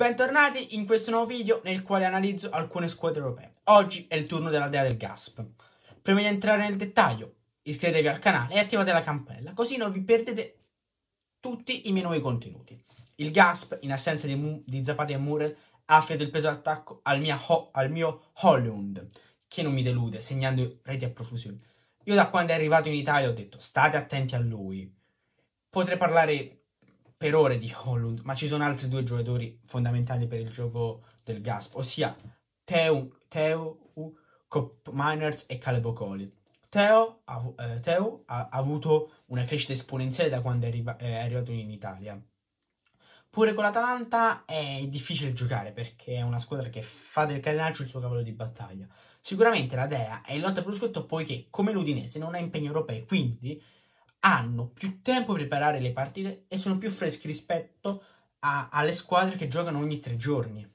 Bentornati in questo nuovo video nel quale analizzo alcune squadre europee. Oggi è il turno della Dea del Gasp. Prima di entrare nel dettaglio, iscrivetevi al canale e attivate la campanella, così non vi perdete tutti i miei nuovi contenuti. Il Gasp, in assenza di, di Zapata e Murrell, affida il peso d'attacco al, al, mio Hollywood, che non mi delude, segnando reti a profusione. Io da quando è arrivato in Italia ho detto, state attenti a lui. Potrei parlare per ore di Hollund, ma ci sono altri due giocatori fondamentali per il gioco del Gasp, ossia Teo, Teo Cop Miners e Caleb Coli. Teo, eh, Teo ha, avuto una crescita esponenziale da quando è, arriva- eh, è arrivato in Italia. Pure con l'Atalanta è difficile giocare perché è una squadra che fa del catenaccio il suo cavallo di battaglia. Sicuramente la Dea è in lotta per lo scotto poiché, come l'Udinese, non ha impegni europei, quindi hanno più tempo per preparare le partite e sono più freschi rispetto a, alle squadre che giocano ogni tre giorni.